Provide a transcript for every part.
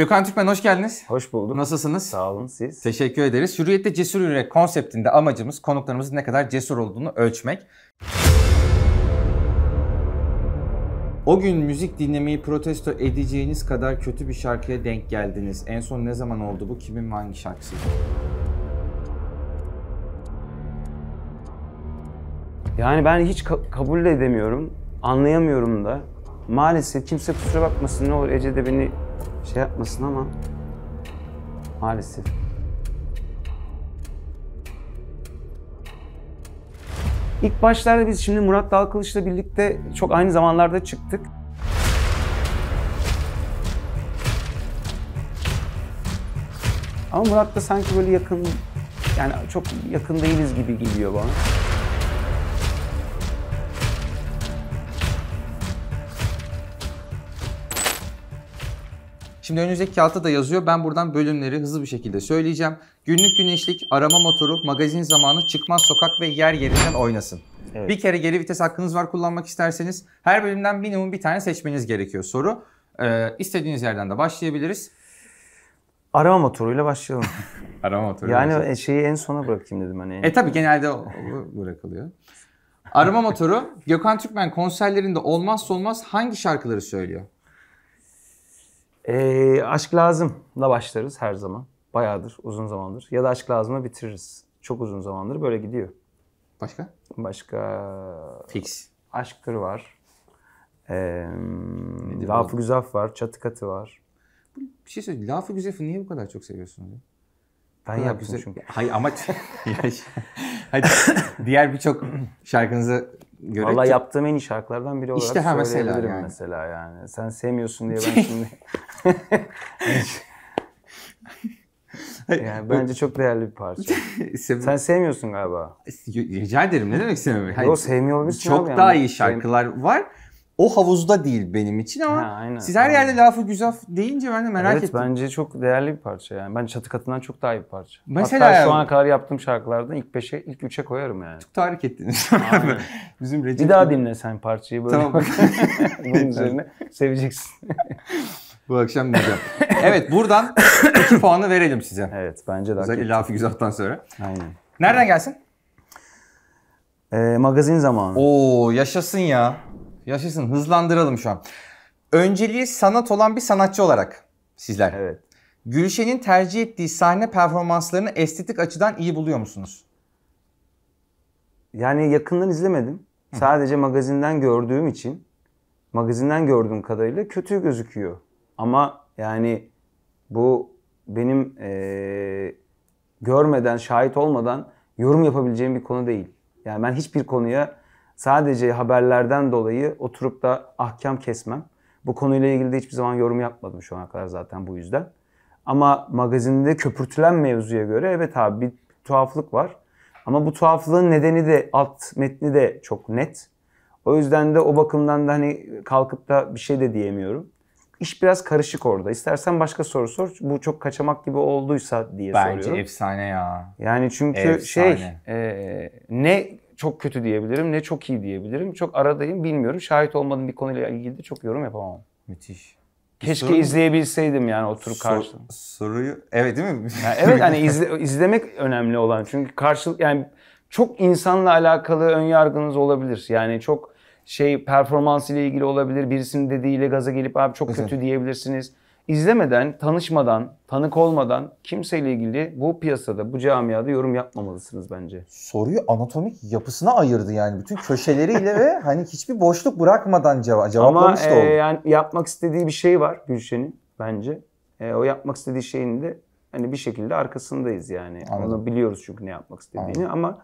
Gökhan Türkmen hoş geldiniz. Hoş bulduk. Nasılsınız? Sağ olun siz. Teşekkür ederiz. Hürriyette Cesur Yürek konseptinde amacımız konuklarımızın ne kadar cesur olduğunu ölçmek. O gün müzik dinlemeyi protesto edeceğiniz kadar kötü bir şarkıya denk geldiniz. En son ne zaman oldu bu? Kimin hangi şarkısıydı? Yani ben hiç ka- kabul edemiyorum. Anlayamıyorum da. Maalesef kimse kusura bakmasın ne olur Ece de beni şey yapmasın ama maalesef. İlk başlarda biz şimdi Murat Dalkılıç'la birlikte çok aynı zamanlarda çıktık. Ama Murat da sanki böyle yakın, yani çok yakın değiliz gibi geliyor bana. Şimdi önümüzdeki kağıtta da yazıyor. Ben buradan bölümleri hızlı bir şekilde söyleyeceğim. Günlük güneşlik, arama motoru, magazin zamanı, çıkmaz sokak ve yer yerinden oynasın. Evet. Bir kere geri vites hakkınız var kullanmak isterseniz. Her bölümden minimum bir tane seçmeniz gerekiyor soru. Ee, istediğiniz yerden de başlayabiliriz. Arama motoruyla başlayalım. Arama motoru. Yani başlayalım. E, şeyi en sona bırakayım dedim hani. E tabii genelde o, bırakılıyor. Arama motoru Gökhan Türkmen konserlerinde olmazsa olmaz hangi şarkıları söylüyor? E, aşk lazımla başlarız her zaman. Bayağıdır, uzun zamandır. Ya da aşk lazımla bitiririz. Çok uzun zamandır böyle gidiyor. Başka? Başka... Fix. Aşktır var. Ee, lafı güzaf var, çatı katı var. Bir şey söyleyeyim. Lafı güzafı niye bu kadar çok seviyorsunuz? Ya? Ben yapmışım. güzel. çünkü. Hayır ama... Hayır, diğer birçok şarkınızı göre... Valla yaptığım en iyi şarkılardan biri olarak İşte ha, mesela yani. mesela yani. Sen sevmiyorsun diye ben şey- şimdi... yani bence çok değerli bir parça. Sen sevmiyorsun galiba. Rica ederim ne demek sevmiyorum. Hayır, Yo, sevmiyor olabilirsin Çok daha yani. iyi şarkılar var o havuzda değil benim için ama ha, aynen, siz her aynen. yerde lafı güzel deyince ben de merak evet, ettim. Evet bence çok değerli bir parça yani. Ben Çatı Katı'ndan çok daha iyi bir parça. Mesela Hatta şu ana kadar yaptığım şarkılardan ilk 5'e ilk 3'e koyarım yani. Çok tahrik ettiniz. Bizim Recep bir daha dinle sen parçayı böyle. Tamam. Bunun üzerine seveceksin. Bu akşam diyeceğim. evet buradan 2 puanı verelim size. Evet bence de. Özellikle Lafı Güzaf'tan sonra. Aynen. Nereden gelsin? Ee, magazin zamanı. Oo yaşasın ya. Yaşasın hızlandıralım şu an. Önceliği sanat olan bir sanatçı olarak sizler. Evet. Gülşen'in tercih ettiği sahne performanslarını estetik açıdan iyi buluyor musunuz? Yani yakından izlemedim. Hı. Sadece magazinden gördüğüm için magazinden gördüğüm kadarıyla kötü gözüküyor. Ama yani bu benim ee, görmeden, şahit olmadan yorum yapabileceğim bir konu değil. Yani ben hiçbir konuya sadece haberlerden dolayı oturup da ahkam kesmem. Bu konuyla ilgili de hiçbir zaman yorum yapmadım şu ana kadar zaten bu yüzden. Ama magazinde köpürtülen mevzuya göre evet abi bir tuhaflık var. Ama bu tuhaflığın nedeni de alt metni de çok net. O yüzden de o bakımdan da hani kalkıp da bir şey de diyemiyorum. İş biraz karışık orada. İstersen başka soru sor. Bu çok kaçamak gibi olduysa diye Bence soruyorum. Bence efsane ya. Yani çünkü şey, efsane. şey e, ne çok kötü diyebilirim ne çok iyi diyebilirim. Çok aradayım bilmiyorum. Şahit olmadığım bir konuyla ilgili de çok yorum yapamam. Müthiş. Keşke Soru... izleyebilseydim yani oturup karşılık. So, soruyu evet değil mi? Yani evet hani izle, izlemek önemli olan. Çünkü karşılık yani çok insanla alakalı ön yargınız olabilir. Yani çok şey performans ile ilgili olabilir. Birisinin dediğiyle gaza gelip abi çok kötü diyebilirsiniz izlemeden, tanışmadan, tanık olmadan kimseyle ilgili bu piyasada, bu camiada yorum yapmamalısınız bence. Soruyu anatomik yapısına ayırdı yani bütün köşeleriyle ve hani hiçbir boşluk bırakmadan cevap cevaplamış Ama, da oldu. Ama e, yani yapmak istediği bir şey var Gülşen'in bence. E, o yapmak istediği şeyin de hani bir şekilde arkasındayız yani. Anladım. Onu biliyoruz çünkü ne yapmak istediğini Anladım. ama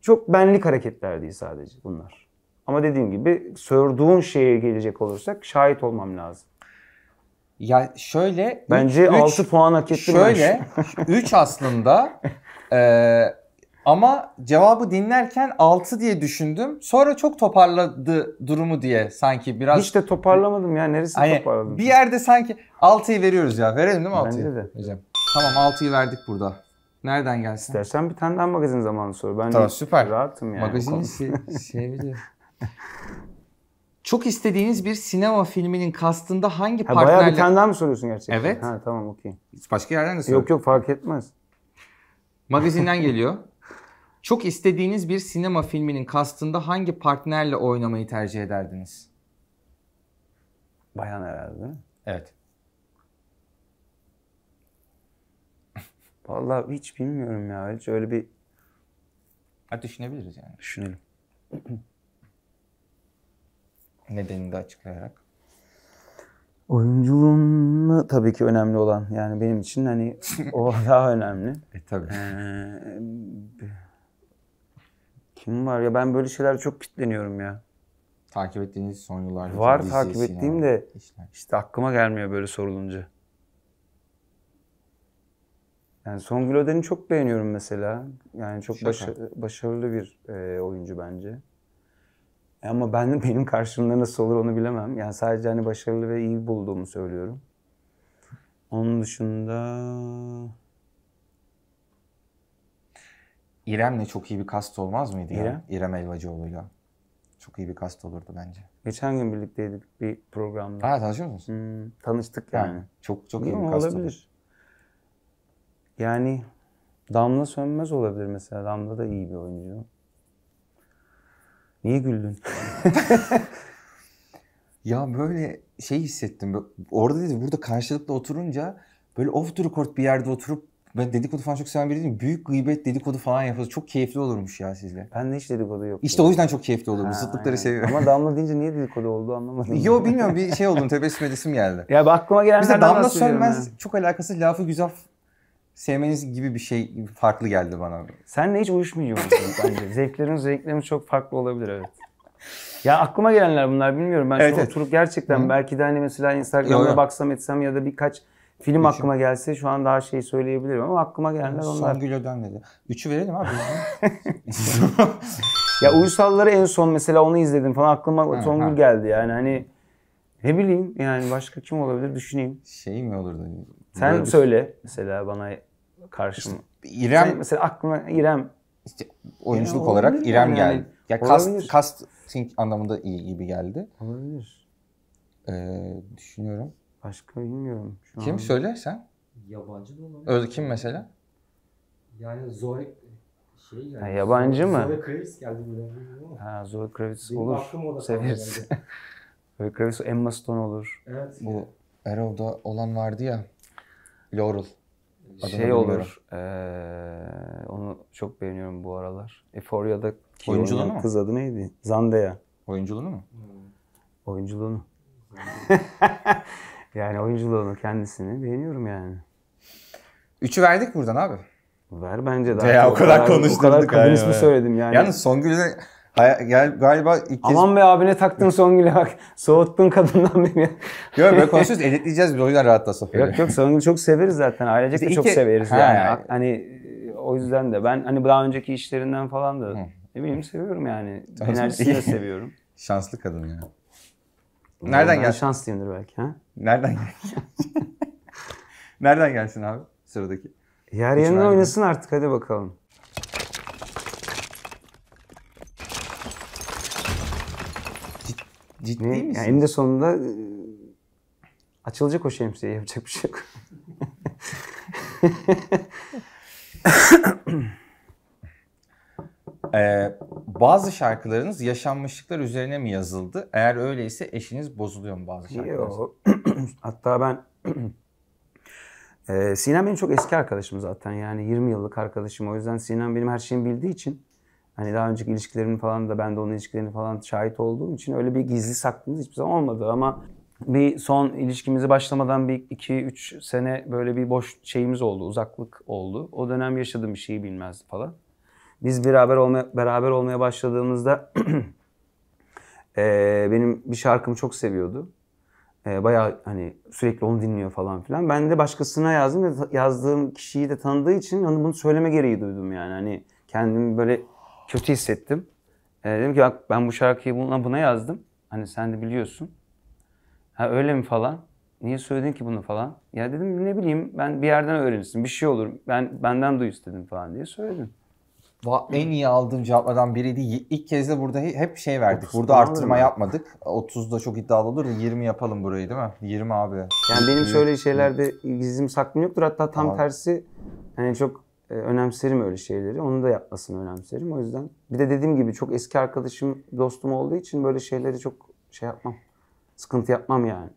çok benlik hareketler değil sadece bunlar. Ama dediğim gibi sorduğun şeye gelecek olursak şahit olmam lazım. Ya şöyle bence üç, 6 puan hak etti. Şöyle 3 aslında e, ama cevabı dinlerken 6 diye düşündüm. Sonra çok toparladı durumu diye sanki biraz. Hiç de toparlamadım ya. Neresi hani, toparladım? Bir yerde sanki 6'yı veriyoruz ya. Verelim değil mi 6'yı? Bence de. Hocam. Tamam 6'yı verdik burada. Nereden gelsin? İstersen bir tane daha magazin zamanı sor. Ben tamam, süper. rahatım yani. Magazini se seviyorum. Çok istediğiniz bir sinema filminin kastında hangi ha, partnerle... Bayağı bir tane daha mı soruyorsun gerçekten? Evet. Ha tamam okey. Başka yerden de sor. Yok yok fark etmez. Magazinden geliyor. Çok istediğiniz bir sinema filminin kastında hangi partnerle oynamayı tercih ederdiniz? Bayan herhalde. Evet. Vallahi hiç bilmiyorum ya. Hiç öyle bir... Ha düşünebiliriz yani. Düşünelim nedenini de açıklayarak. Oyunculuğun tabii ki önemli olan yani benim için hani o daha önemli. E tabii. Ee, kim var ya ben böyle şeyler çok kitleniyorum ya. Takip ettiğiniz son yıllarda. Var takip ettiğim de işler. işte aklıma gelmiyor böyle sorulunca. Yani Songül Öden'i çok beğeniyorum mesela. Yani çok başa- başarılı bir e, oyuncu bence. E ama ben benim karşımda nasıl olur onu bilemem. Yani sadece hani başarılı ve iyi bulduğumu söylüyorum. Onun dışında... İrem'le çok iyi bir kast olmaz mıydı İrem? ya? İrem Elvacıoğlu'yla. Çok iyi bir kast olurdu bence. Geçen gün birlikteydik bir programda. Ha tanışıyor musunuz? Hmm, tanıştık yani. yani. Çok çok iyi Bilmiyorum, bir kast olabilir. Olur. Yani Damla Sönmez olabilir mesela. Damla da iyi bir oyuncu. Niye güldün? ya böyle şey hissettim. Orada dedi burada karşılıklı oturunca böyle off the record bir yerde oturup ben dedikodu falan çok seven biri değilim. Büyük gıybet dedikodu falan yapılsa çok keyifli olurmuş ya sizle. Ben de hiç dedikodu yok. İşte o yüzden çok keyifli olurum. Ha, Zıtlıkları aynen. seviyorum. Ama Damla deyince niye dedikodu oldu anlamadım. Yo bilmiyorum bir şey oldu tebessüm edesim geldi. Ya bak aklıma gelenlerden Mesela Damla Sönmez çok alakası lafı güzel sevmeniz gibi bir şey farklı geldi bana. Senle hiç uyuşmuyor musun bence. Zevklerin zevklerimiz çok farklı olabilir evet. Ya aklıma gelenler bunlar bilmiyorum. Ben evet, şu evet. oturup gerçekten Hı. belki de hani mesela Instagram'a yo, yo. baksam etsem ya da birkaç film Üçü. aklıma gelse şu an daha şey söyleyebilirim ama aklıma gelenler Son onlar. Songül Öden dedi. Üçü verelim abi. ya Uysalları en son mesela onu izledim falan aklıma ha, Songül ha. geldi yani hani ne bileyim yani başka kim olabilir düşüneyim. Şey mi olurdu? Sen söyle mesela bana karşıma. İşte, İrem yani mesela aklıma İrem işte oyunculuk yani olarak İrem yani. geldi. Ya cast, casting anlamında iyi gibi geldi. Olabilir. Ee, düşünüyorum. Başka bilmiyorum. Şu kim an... söyle sen? Yabancı da olabilir. Öyle kim mesela? Yani zor şey yani. Ha, yabancı Zoe, mı? Zoe Kravitz geldi buraya. Ha Zoe Kravitz Benim olur. Severiz. Zoe Kravitz Emma Stone olur. Evet. Bu Arrow'da olan vardı ya. Laurel şey olur. Ee, onu çok beğeniyorum bu aralar. Euphoria'da oyunculuğunu mu? Kız adı neydi? Zandaya. Oyunculuğunu mu? Hmm. Oyunculuğunu. yani oyunculuğunu kendisini beğeniyorum yani. Üçü verdik buradan abi. Ver bence daha. Ya o kadar, kadar konuşturduk. O kadar kadın ismi söyledim yani. Yalnız Songül'e yani galiba ilk kez... Aman be abine taktın son güle bak. Soğuttun kadından beni. yok böyle konuşuyoruz editleyeceğiz biz o yüzden rahatla Sofya'yı. Yok yok son çok severiz zaten. Ailecek de çok ke... severiz ha, yani. yani. Hani o yüzden de ben hani daha önceki işlerinden falan da ne bileyim seviyorum yani. Enerjisini de seviyorum. Şanslı kadın ya. Nereden gelsin? Şanslıyımdır belki ha. Nereden gelsin? Nereden gelsin abi sıradaki? Yer yerine oynasın artık hadi bakalım. Ciddi Ve misin? Yani eninde sonunda e, açılacak o şemsiye yapacak bir şey yok. Ee, bazı şarkılarınız yaşanmışlıklar üzerine mi yazıldı? Eğer öyleyse eşiniz bozuluyor mu bazı şarkılarınız? Hatta ben Sinan benim çok eski arkadaşım zaten yani 20 yıllık arkadaşım. O yüzden Sinan benim her şeyimi bildiği için Hani daha önceki ilişkilerimi falan da ben de onun ilişkilerini falan şahit olduğum için öyle bir gizli saklımız hiçbir zaman olmadı ama bir son ilişkimizi başlamadan bir 2-3 sene böyle bir boş şeyimiz oldu, uzaklık oldu. O dönem yaşadığım bir şeyi bilmezdi falan. Biz beraber olmaya, beraber olmaya başladığımızda e, benim bir şarkımı çok seviyordu. E, bayağı hani sürekli onu dinliyor falan filan. Ben de başkasına yazdım ve yazdığım kişiyi de tanıdığı için hani bunu söyleme gereği duydum yani. Hani kendimi böyle kötü hissettim. E, dedim ki bak ben bu şarkıyı buna buna yazdım. Hani sen de biliyorsun. Ha öyle mi falan? Niye söyledin ki bunu falan? Ya dedim ne bileyim ben bir yerden öğrenirsin. Bir şey olur. Ben benden duy istedim falan diye söyledim. Va en iyi aldığım cevaplardan biriydi. İlk kez de burada hep şey verdik. Burada arttırma mi? yapmadık. 30'da çok iddialı olur da 20 yapalım burayı değil mi? 20 abi. Yani benim şöyle şeylerde gizlim saklım yoktur. Hatta tam abi. tersi hani çok e, önemserim öyle şeyleri. Onu da yapmasını önemserim. O yüzden bir de dediğim gibi çok eski arkadaşım, dostum olduğu için böyle şeyleri çok şey yapmam. Sıkıntı yapmam yani.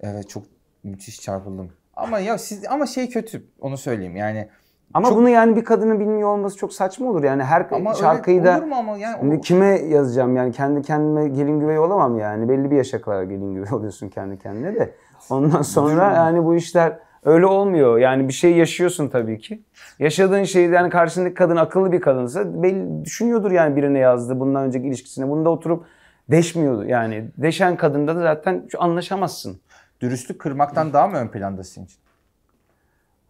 Evet çok müthiş çarpıldım. Ama ya siz ama şey kötü onu söyleyeyim. Yani ama çok... bunu yani bir kadının bilmiyor olması çok saçma olur. Yani her ama şarkıyı öyle, da olur mu ama yani, o... kime yazacağım yani kendi kendime gelin güvey olamam yani. Belli bir yaşa kadar gelin güvey oluyorsun kendi kendine de. Ondan sonra yani bu işler Öyle olmuyor. Yani bir şey yaşıyorsun tabii ki. Yaşadığın şeyden yani karşındaki kadın akıllı bir kadınsa belli, düşünüyordur yani birine yazdı bundan önceki ilişkisine. Bunda oturup deşmiyordu. Yani deşen kadında da zaten anlaşamazsın. Dürüstlük kırmaktan daha mı ön planda sizin için?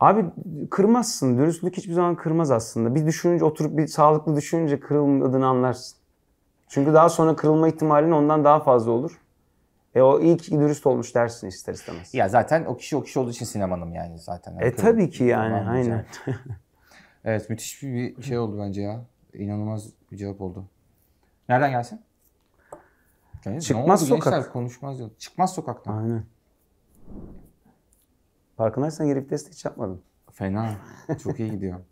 Abi kırmazsın. Dürüstlük hiçbir zaman kırmaz aslında. Bir düşününce oturup bir sağlıklı düşününce kırılmadığını anlarsın. Çünkü daha sonra kırılma ihtimalin ondan daha fazla olur. E o iyi ki dürüst olmuş dersin ister istemez. Ya zaten o kişi o kişi olduğu için sinemanım yani zaten. E hani tabii ki yani aynen. evet müthiş bir şey oldu bence ya. İnanılmaz bir cevap oldu. Nereden gelsin? Yani Çıkmaz sokak. Gençler konuşmaz ya. Çıkmaz sokaktan. Aynen. Farkındaysan gelip testi hiç yapmadım. Fena. Çok iyi gidiyor.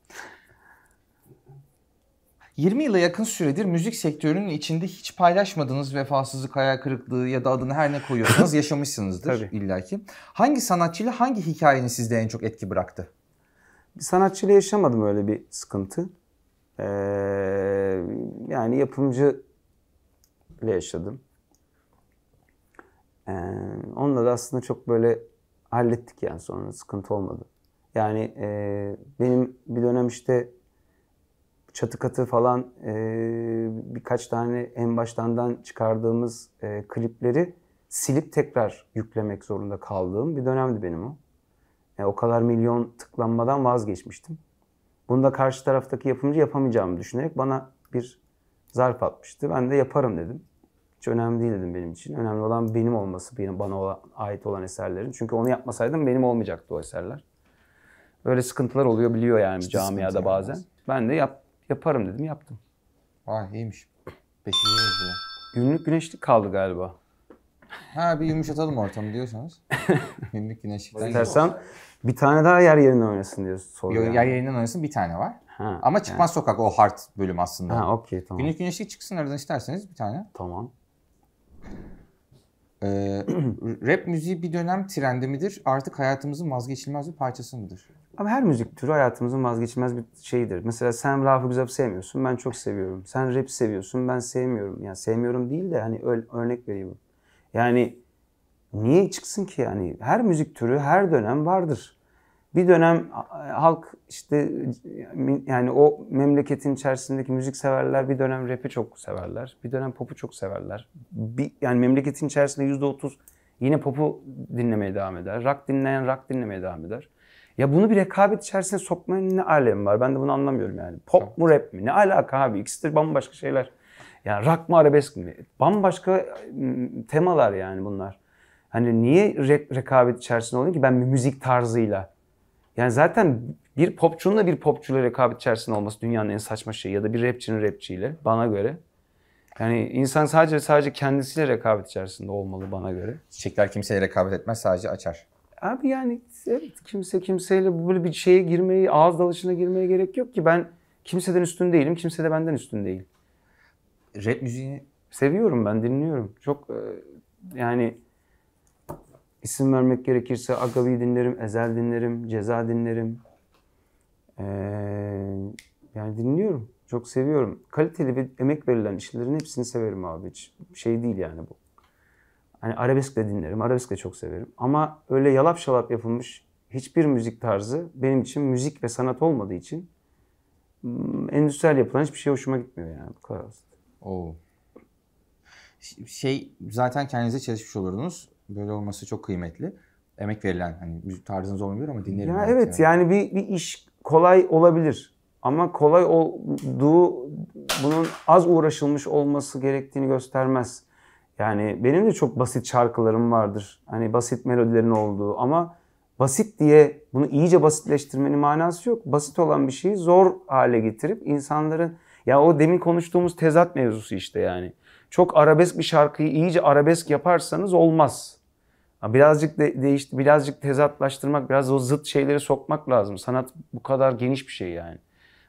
20 yıla yakın süredir müzik sektörünün içinde hiç paylaşmadığınız vefasızlık, hayal kırıklığı ya da adını her ne koyuyorsanız yaşamışsınızdır Tabii. illaki. Hangi sanatçıyla hangi hikayenin sizde en çok etki bıraktı? Bir sanatçıyla yaşamadım öyle bir sıkıntı. Ee, yani yapımcı ile yaşadım. Ee, onunla da aslında çok böyle hallettik yani sonra sıkıntı olmadı. Yani e, benim bir dönem işte çatı katı falan e, birkaç tane en baştandan çıkardığımız e, klipleri silip tekrar yüklemek zorunda kaldığım bir dönemdi benim o. E, o kadar milyon tıklanmadan vazgeçmiştim. Bunu da karşı taraftaki yapımcı yapamayacağımı düşünerek bana bir zarf atmıştı. Ben de yaparım dedim. Hiç önemli değil dedim benim için. Önemli olan benim olması, benim bana ait olan eserlerin. Çünkü onu yapmasaydım benim olmayacaktı o eserler. Böyle sıkıntılar oluyor biliyor yani işte camiada bazen. Olmaz. Ben de yap, Yaparım dedim yaptım. Vay iyiymiş. Beşinci yüzyıla. Günlük güneşlik kaldı galiba. Ha bir yumuşatalım ortamı diyorsanız. Günlük güneşlikten. İstersen bir tane daha yer yerinden oynasın diyor soru. Yok yani. yer yerinden oynasın bir tane var. Ha, Ama çıkmaz yani. sokak o hard bölüm aslında. Ha okey tamam. Günlük güneşlik çıksın aradan isterseniz bir tane. Tamam. Ee, rap müziği bir dönem trendi midir? Artık hayatımızın vazgeçilmez bir parçası mıdır? Ama her müzik türü hayatımızın vazgeçilmez bir şeyidir. Mesela sen Rafı Güzel sevmiyorsun, ben çok seviyorum. Sen rap seviyorsun, ben sevmiyorum. Yani sevmiyorum değil de hani örnek vereyim. Yani niye çıksın ki yani? Her müzik türü her dönem vardır. Bir dönem e, halk işte e, yani o memleketin içerisindeki müzik severler bir dönem rap'i çok severler. Bir dönem pop'u çok severler. Bir, yani memleketin içerisinde yüzde otuz yine pop'u dinlemeye devam eder. Rock dinleyen rock dinlemeye devam eder. Ya bunu bir rekabet içerisine sokmanın ne alemi var? Ben de bunu anlamıyorum yani. Pop mu rap mi? Ne alaka abi? İkisi de bambaşka şeyler. Yani rock mı arabesk mi? Bambaşka temalar yani bunlar. Hani niye rekabet içerisinde olayım ki ben müzik tarzıyla? Yani zaten bir popçunun da bir popçuyla rekabet içerisinde olması dünyanın en saçma şeyi ya da bir rapçinin rapçiyle bana göre. Yani insan sadece sadece kendisiyle rekabet içerisinde olmalı bana göre. Çiçekler kimseye rekabet etmez sadece açar. Abi yani evet, kimse kimseyle böyle bir şeye girmeyi, ağız dalışına girmeye gerek yok ki. Ben kimseden üstün değilim, kimse de benden üstün değil. Rap müziğini seviyorum ben, dinliyorum. Çok e, yani isim vermek gerekirse Agavi dinlerim, Ezel dinlerim, Ceza dinlerim. Ee, yani dinliyorum. Çok seviyorum. Kaliteli bir emek verilen işlerin hepsini severim abi. Hiç şey değil yani bu. Hani arabesk de dinlerim. Arabesk de çok severim. Ama öyle yalap şalap yapılmış hiçbir müzik tarzı benim için müzik ve sanat olmadığı için hmm, endüstriyel yapılan hiçbir şey hoşuma gitmiyor yani. Bu kadar aslında. Oo. Şey zaten kendinize çalışmış olurdunuz böyle olması çok kıymetli. Emek verilen hani müzik tarzınız olmuyor ama dinlerim. Ya evet yani. yani bir, bir iş kolay olabilir. Ama kolay olduğu bunun az uğraşılmış olması gerektiğini göstermez. Yani benim de çok basit şarkılarım vardır. Hani basit melodilerin olduğu ama basit diye bunu iyice basitleştirmenin manası yok. Basit olan bir şeyi zor hale getirip insanların ya o demin konuştuğumuz tezat mevzusu işte yani. Çok arabesk bir şarkıyı iyice arabesk yaparsanız olmaz. Birazcık de, değişti, birazcık tezatlaştırmak, biraz o zıt şeyleri sokmak lazım. Sanat bu kadar geniş bir şey yani.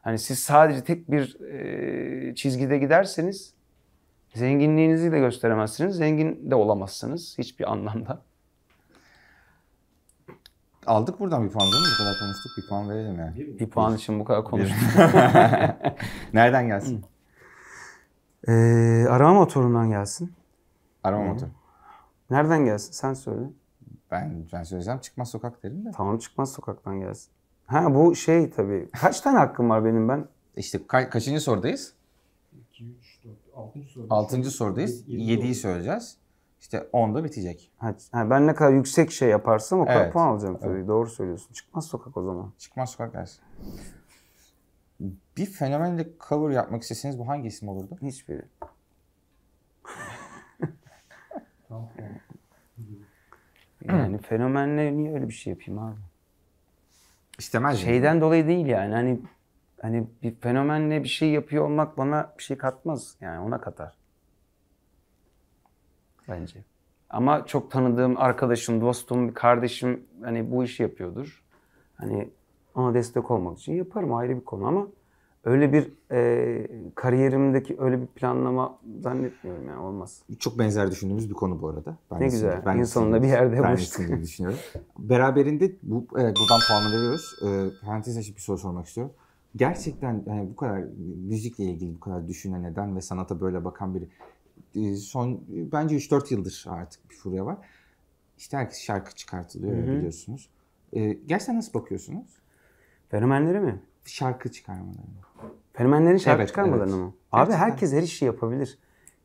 Hani siz sadece tek bir e, çizgide giderseniz zenginliğinizi de gösteremezsiniz. Zengin de olamazsınız hiçbir anlamda. Aldık buradan bir puan değil mi? Bu kadar konuştuk bir puan verelim yani. Bir, bir puan için bu kadar konuştuk. Nereden gelsin? Ee, arama motorundan gelsin. Arama motoru. Nereden gelsin? Sen söyle. Ben ben söylesem çıkmaz sokak derim de. Tamam çıkmaz sokaktan gelsin. Ha bu şey tabii. Kaç tane hakkım var benim ben? İşte ka- kaçıncı sorudayız? 2, 3, 4, 6. sorudayız. 6. sorudayız. 7'yi söyleyeceğiz. İşte 10'da bitecek. Ha, ha, ben ne kadar yüksek şey yaparsam o kadar evet. puan alacağım tabii. Evet. Doğru söylüyorsun. Çıkmaz sokak o zaman. Çıkmaz sokak gelsin. Bir fenomenle cover yapmak isteseniz bu hangi isim olurdu? Hiçbiri. Yani fenomenle niye öyle bir şey yapayım abi? İstemez Şeyden yani. dolayı değil yani hani hani bir fenomenle bir şey yapıyor olmak bana bir şey katmaz. Yani ona katar. Bence. Ama çok tanıdığım arkadaşım, dostum, kardeşim hani bu işi yapıyordur. Hani ona destek olmak için yaparım ayrı bir konu ama öyle bir e, kariyerimdeki öyle bir planlama zannetmiyorum yani olmaz. Çok benzer düşündüğümüz bir konu bu arada. Ben ne güzel. Ben en bir yerde ben buluştuk. Ben düşünüyorum. Beraberinde bu evet, buradan puanı veriyoruz. Ee, parantez açıp bir soru sormak istiyorum. Gerçekten yani bu kadar müzikle ilgili bu kadar düşünen neden ve sanata böyle bakan biri e, son bence 3-4 yıldır artık bir furya var. İşte herkes şarkı çıkartılıyor Hı-hı. biliyorsunuz. E, gerçekten nasıl bakıyorsunuz? Fenomenleri mi? şarkı çıkarmalarını. Fenomenlerin şarkı evet, çıkarmalarını evet. mı? Abi herkes her işi yapabilir.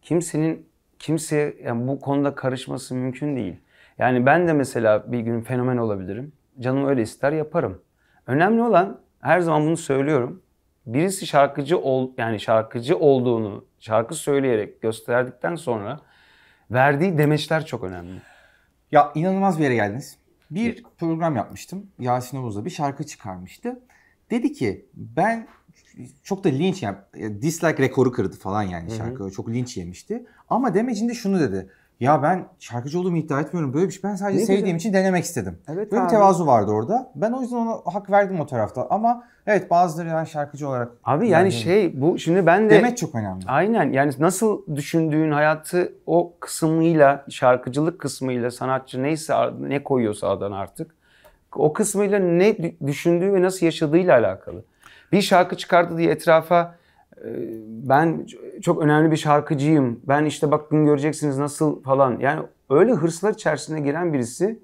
Kimsenin kimse yani bu konuda karışması mümkün değil. Yani ben de mesela bir gün fenomen olabilirim. Canım öyle ister yaparım. Önemli olan her zaman bunu söylüyorum. Birisi şarkıcı ol yani şarkıcı olduğunu şarkı söyleyerek gösterdikten sonra verdiği demeçler çok önemli. Ya inanılmaz bir yere geldiniz. Bir program yapmıştım. Yasin Oğuz'la bir şarkı çıkarmıştı. Dedi ki ben çok da linç yani e, dislike rekoru kırdı falan yani şarkı. Hı hı. Çok linç yemişti. Ama demecinde şunu dedi. Ya ben şarkıcı olduğumu iddia etmiyorum. Böyle bir şey. Ben sadece ne sevdiğim güzel. için denemek istedim. Evet, Böyle abi. bir tevazu vardı orada. Ben o yüzden ona hak verdim o tarafta. Ama evet bazıları ben şarkıcı olarak... Abi yani verdim. şey bu şimdi ben de... Demet çok önemli. Aynen yani nasıl düşündüğün hayatı o kısmıyla, şarkıcılık kısmıyla sanatçı neyse ne koyuyorsa adan artık o kısmıyla ne düşündüğü ve nasıl yaşadığıyla alakalı. Bir şarkı çıkardı diye etrafa e, ben çok önemli bir şarkıcıyım. Ben işte bakın göreceksiniz nasıl falan. Yani öyle hırslar içerisine giren birisi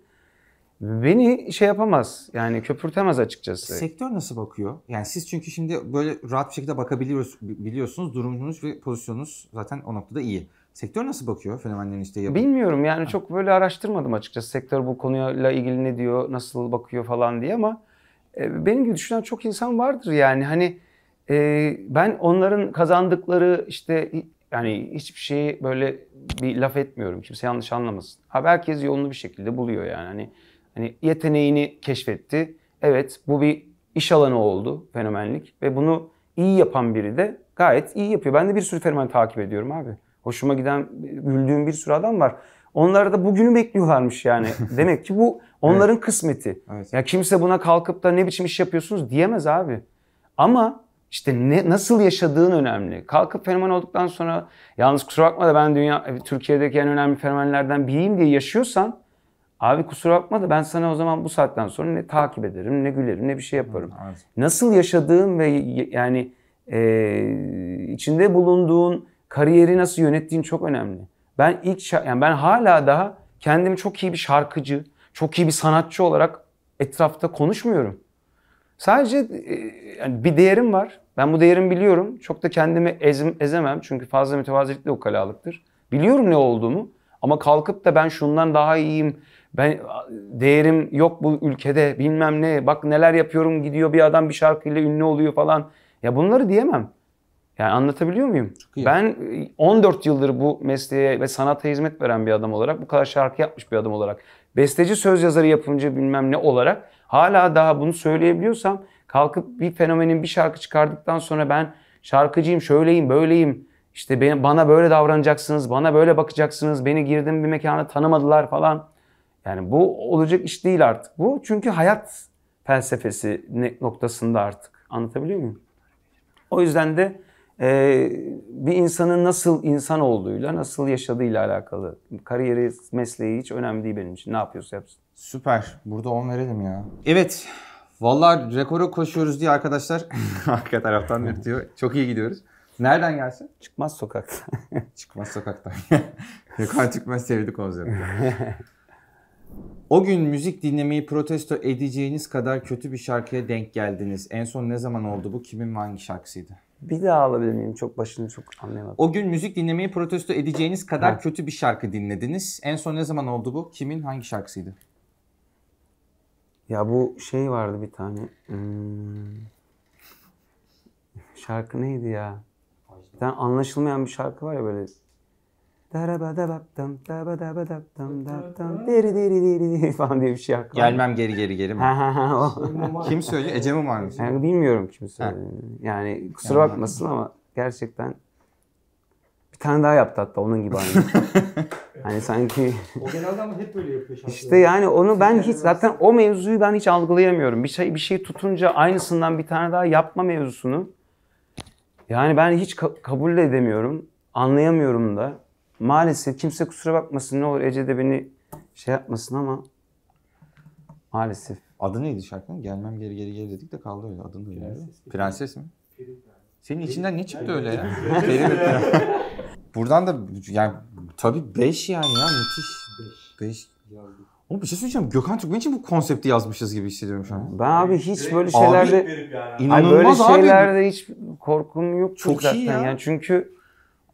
beni şey yapamaz. Yani köpürtemez açıkçası. Sektör nasıl bakıyor? Yani siz çünkü şimdi böyle rahat bir şekilde bakabiliyoruz biliyorsunuz durumunuz ve pozisyonunuz zaten o noktada iyi. Sektör nasıl bakıyor fenomenlerin işte yapı? Bilmiyorum yani ha. Ah. çok böyle araştırmadım açıkçası. Sektör bu konuyla ilgili ne diyor, nasıl bakıyor falan diye ama e, benim gibi düşünen çok insan vardır yani. Hani e, ben onların kazandıkları işte yani hiçbir şeyi böyle bir laf etmiyorum. Kimse yanlış anlamasın. Abi herkes yolunu bir şekilde buluyor yani. Hani, hani yeteneğini keşfetti. Evet bu bir iş alanı oldu fenomenlik ve bunu iyi yapan biri de gayet iyi yapıyor. Ben de bir sürü fenomen takip ediyorum abi hoşuma giden, güldüğüm bir sürü adam var. Onlar da bugünü bekliyorlarmış yani. Demek ki bu onların evet. kısmeti. Evet. Ya kimse buna kalkıp da ne biçim iş yapıyorsunuz diyemez abi. Ama işte ne, nasıl yaşadığın önemli. Kalkıp fenomen olduktan sonra yalnız kusura bakma da ben dünya e, Türkiye'deki en önemli fenomenlerden biriyim diye yaşıyorsan abi kusura bakma da ben sana o zaman bu saatten sonra ne takip ederim, ne gülerim, ne bir şey yaparım. Evet. Nasıl yaşadığın ve yani e, içinde bulunduğun kariyeri nasıl yönettiğin çok önemli. Ben ilk yani ben hala daha kendimi çok iyi bir şarkıcı, çok iyi bir sanatçı olarak etrafta konuşmuyorum. Sadece e, yani bir değerim var. Ben bu değerimi biliyorum. Çok da kendimi ezim, ezemem çünkü fazla mütevazilik de ukalalıktır. Biliyorum ne olduğumu ama kalkıp da ben şundan daha iyiyim. Ben değerim yok bu ülkede bilmem ne. Bak neler yapıyorum gidiyor bir adam bir şarkıyla ünlü oluyor falan. Ya bunları diyemem. Yani anlatabiliyor muyum? Ben 14 e, yıldır bu mesleğe ve sanata hizmet veren bir adam olarak, bu kadar şarkı yapmış bir adam olarak, besteci, söz yazarı, yapımcı bilmem ne olarak hala daha bunu söyleyebiliyorsam kalkıp bir fenomenin bir şarkı çıkardıktan sonra ben şarkıcıyım, şöyleyim, böyleyim, işte beni, bana böyle davranacaksınız, bana böyle bakacaksınız, beni girdim bir mekana tanımadılar falan. Yani bu olacak iş değil artık. Bu çünkü hayat felsefesi noktasında artık. Anlatabiliyor muyum? O yüzden de e, bir insanın nasıl insan olduğuyla, nasıl yaşadığıyla alakalı. Kariyeri, mesleği hiç önemli değil benim için. Ne yapıyorsa yapsın. Süper. Burada 10 verelim ya. Evet. Valla rekoru koşuyoruz diye arkadaşlar arka taraftan yırtıyor. Çok iyi gidiyoruz. Nereden gelsin? Çıkmaz sokaktan. Çıkmaz sokaktan. Rekor çıkmaz sevdi konsepti. O gün müzik dinlemeyi protesto edeceğiniz kadar kötü bir şarkıya denk geldiniz. En son ne zaman oldu bu? Kimin hangi şarkısıydı? Bir daha alabilir miyim? Çok başını çok anlayamadım. O gün müzik dinlemeyi protesto edeceğiniz kadar ha. kötü bir şarkı dinlediniz. En son ne zaman oldu bu? Kimin hangi şarkısıydı? Ya bu şey vardı bir tane. Hmm. Şarkı neydi ya? Bir tane anlaşılmayan bir şarkı var ya böyle falan diye bir şey aklıma. Gelmem geri geri geri kim söylüyor? Ece mi varmış? Yani bilmiyorum kim söylüyor. Yani kusura Yaman. bakmasın ama gerçekten bir tane daha yaptı hatta onun gibi aynı. hani sanki... o genelde ama hep böyle yapıyor İşte yani onu ben hiç zaten o mevzuyu ben hiç algılayamıyorum. Bir şey bir şey tutunca aynısından bir tane daha yapma mevzusunu yani ben hiç ka- kabul edemiyorum. Anlayamıyorum da. Maalesef kimse kusura bakmasın ne olur Ece de beni şey yapmasın ama maalesef. Adı neydi şarkının? Gelmem geri geri geri dedik de kaldı öyle. Adını da bilmiyorum. Prenses mi? Senin içinden ne çıktı öyle ya? Peri ve Buradan da yani tabii 5 yani ya müthiş. 5. Oğlum bir şey söyleyeceğim. Gökhan Türkmen için bu konsepti yazmışız gibi hissediyorum şu an. Ben abi hiç böyle şey şeylerde Abi, inanılmaz abi. böyle abi. şeylerde hiç korkum yok çok zaten. iyi ya. Yani çünkü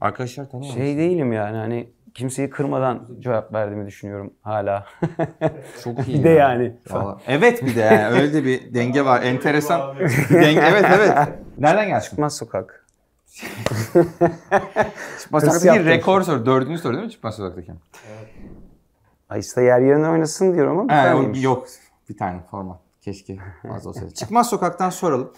Arkadaşlar tamam. Şey değilim yani hani kimseyi kırmadan cevap verdiğimi düşünüyorum hala. Çok iyi. bir de yani. Vallahi. Evet bir de yani öyle de bir denge var. Enteresan. denge, evet evet. Nereden geldin? Çıkmaz sokak. Çıkmaz bir rekor soru. Dördüncü soru değil mi Çıkmaz sokaktaki? Evet. Ay işte yer yerine oynasın diyorum ama ee, Yok bir tane forma. Keşke fazla olsaydı. Çıkmaz sokaktan soralım.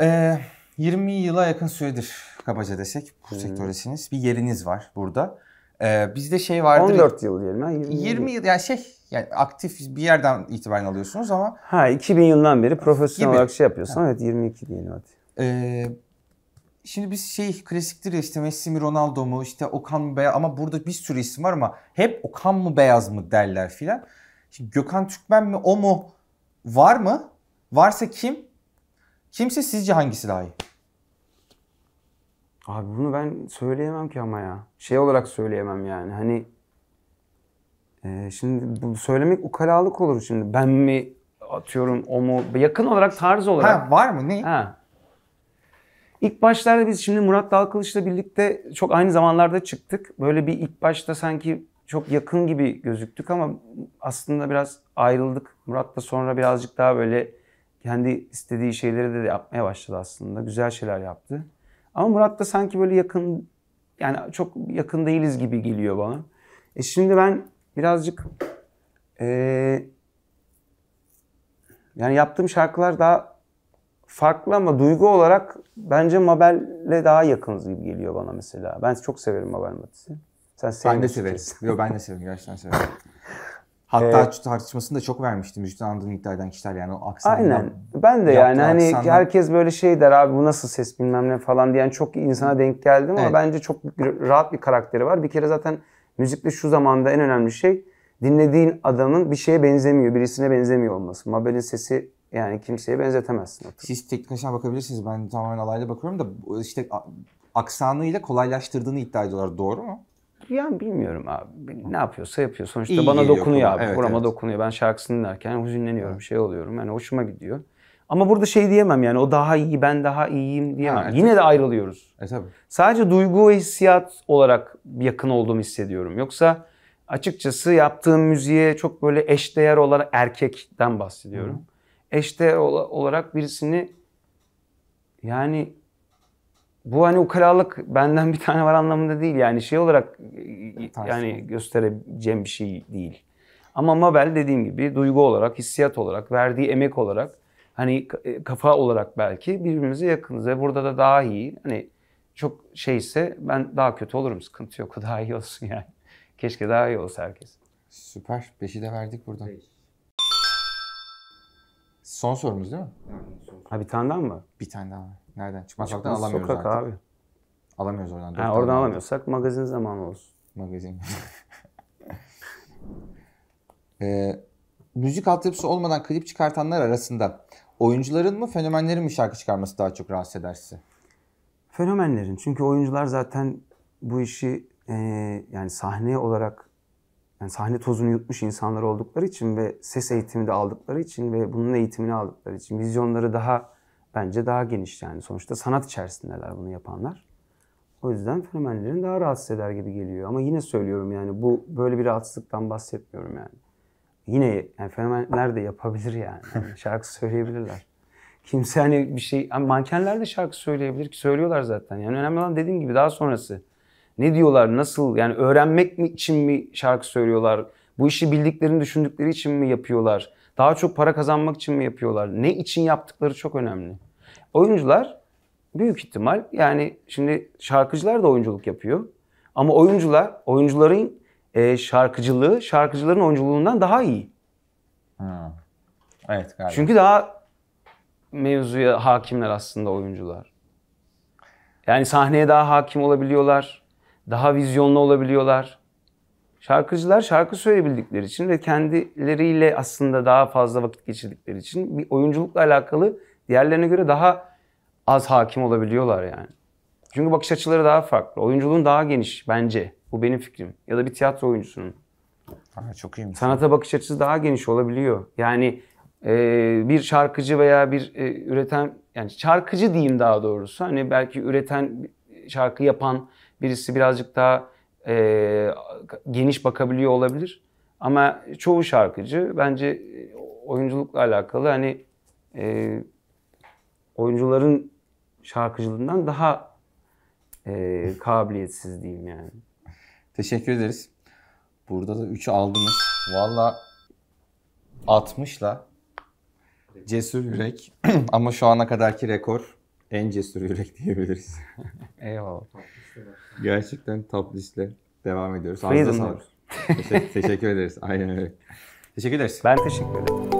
Ee, 20 yıla yakın süredir kabaca desek kur hmm. sektördesiniz. Bir yeriniz var burada. Ee, bizde şey vardır. 14 yıl diyelim. 20, 20 yıl yani şey yani aktif bir yerden itibaren alıyorsunuz ama. Ha 2000 yılından beri profesyonel gibi. olarak şey yapıyorsun. Ha. Evet 22 diyelim hadi. Ee, şimdi biz şey klasiktir ya işte Messi mi Ronaldo mu işte Okan mı Beyaz ama burada bir sürü isim var ama hep Okan mı Beyaz mı derler filan. Şimdi Gökhan Türkmen mi o mu var mı? Varsa kim? Kimse sizce hangisi daha iyi? Abi bunu ben söyleyemem ki ama ya. Şey olarak söyleyemem yani. Hani e, şimdi bu söylemek ukalalık olur şimdi. Ben mi atıyorum o mu? Yakın olarak tarz olarak. Ha, var mı? Ne? Ha. İlk başlarda biz şimdi Murat Dalkılıç'la birlikte çok aynı zamanlarda çıktık. Böyle bir ilk başta sanki çok yakın gibi gözüktük ama aslında biraz ayrıldık. Murat da sonra birazcık daha böyle kendi istediği şeyleri de yapmaya başladı aslında. Güzel şeyler yaptı. Ama Murat da sanki böyle yakın yani çok yakın değiliz gibi geliyor bana. E şimdi ben birazcık e, yani yaptığım şarkılar daha farklı ama duygu olarak bence Mabel'le daha yakınız gibi geliyor bana mesela. Ben çok severim Mabel Matiz'i. Sen ben de severiz. Yok ben de severim. Gerçekten severim. Hatta ee, tartışmasını da çok vermişti Müjde Andı'nın iddia eden kişiler yani o aksandan. Aynen. Ben de yani hani aksandan... herkes böyle şey der abi bu nasıl ses bilmem ne falan diyen çok insana denk geldim ama bence çok rahat bir karakteri var. Bir kere zaten müzikte şu zamanda en önemli şey dinlediğin adamın bir şeye benzemiyor, birisine benzemiyor olması. Mabel'in sesi yani kimseye benzetemezsin. Artık. Siz teknik açıdan bakabilirsiniz. Ben tamamen alayla bakıyorum da işte aksanıyla kolaylaştırdığını iddia ediyorlar. Doğru mu? yani bilmiyorum abi. Ne yapıyorsa yapıyor. Sonuçta İyi bana dokunuyor kulağa. abi. Evet, Kurama evet. dokunuyor. Ben şarkısını dinlerken hüzünleniyorum, evet. şey oluyorum. Yani hoşuma gidiyor. Ama burada şey diyemem yani o daha iyi, ben daha iyiyim diyemem. Ha, Yine de ayrılıyoruz. E tabii. Sadece duygu ve hissiyat olarak yakın olduğumu hissediyorum. Yoksa açıkçası yaptığım müziğe çok böyle eşdeğer olarak erkekten bahsediyorum. Hı. Eşdeğer olarak birisini yani bu hani ukalalık benden bir tane var anlamında değil yani şey olarak e, e, Tersi. yani göstereceğim bir şey değil. Ama Mabel dediğim gibi duygu olarak, hissiyat olarak, verdiği emek olarak hani e, kafa olarak belki birbirimize yakınız ve burada da daha iyi. Hani çok şeyse ben daha kötü olurum sıkıntı yok. daha iyi olsun yani. Keşke daha iyi olsa herkes. Süper. Beşi de verdik buradan. Son sorumuz değil mi? Ha bir tane daha mı? Bir tane daha var. Nereden? Çıkmaz halktan alamıyoruz sokak artık. abi. Alamıyoruz oradan. Ha, oradan alamıyorsak magazin zamanı olsun. Magazin. ee, müzik altyapısı olmadan klip çıkartanlar arasında oyuncuların mı fenomenlerin mi şarkı çıkarması daha çok rahatsız eder sizi? Fenomenlerin. Çünkü oyuncular zaten bu işi e, yani sahne olarak yani sahne tozunu yutmuş insanlar oldukları için ve ses eğitimi de aldıkları için ve bunun eğitimini aldıkları için vizyonları daha bence daha geniş yani. Sonuçta sanat içerisindeler bunu yapanlar. O yüzden fenomenlerin daha rahatsız eder gibi geliyor. Ama yine söylüyorum yani bu böyle bir rahatsızlıktan bahsetmiyorum yani. Yine yani fenomenler de yapabilir yani. yani şarkı söyleyebilirler. Kimse hani bir şey... Yani mankenler de şarkı söyleyebilir ki söylüyorlar zaten. Yani önemli olan dediğim gibi daha sonrası. Ne diyorlar, nasıl yani öğrenmek mi için mi şarkı söylüyorlar? Bu işi bildiklerini düşündükleri için mi yapıyorlar? Daha çok para kazanmak için mi yapıyorlar? Ne için yaptıkları çok önemli. Oyuncular büyük ihtimal yani şimdi şarkıcılar da oyunculuk yapıyor. Ama oyuncular, oyuncuların e, şarkıcılığı şarkıcıların oyunculuğundan daha iyi. Hmm. Evet galiba. Çünkü daha mevzuya hakimler aslında oyuncular. Yani sahneye daha hakim olabiliyorlar. Daha vizyonlu olabiliyorlar. Şarkıcılar şarkı söyleyebildikleri için ve kendileriyle aslında daha fazla vakit geçirdikleri için bir oyunculukla alakalı diğerlerine göre daha az hakim olabiliyorlar yani. Çünkü bakış açıları daha farklı. Oyunculuğun daha geniş bence. Bu benim fikrim. Ya da bir tiyatro oyuncusunun. Aa, çok iyiymiş. Sanata bakış açısı daha geniş olabiliyor. Yani e, bir şarkıcı veya bir e, üreten, yani şarkıcı diyeyim daha doğrusu. Hani belki üreten, şarkı yapan birisi birazcık daha e, geniş bakabiliyor olabilir. Ama çoğu şarkıcı bence e, oyunculukla alakalı hani e, oyuncuların şarkıcılığından daha e, kabiliyetsiz diyeyim yani. Teşekkür ederiz. Burada da 3'ü aldınız. Valla 60'la cesur yürek ama şu ana kadarki rekor en cesur yürek diyebiliriz. Eyvallah. Gerçekten top listle devam ediyoruz. Ağzına sağlık. teşekkür, teşekkür ederiz. Aynen öyle. Teşekkür ederiz. Ben teşekkür ederim.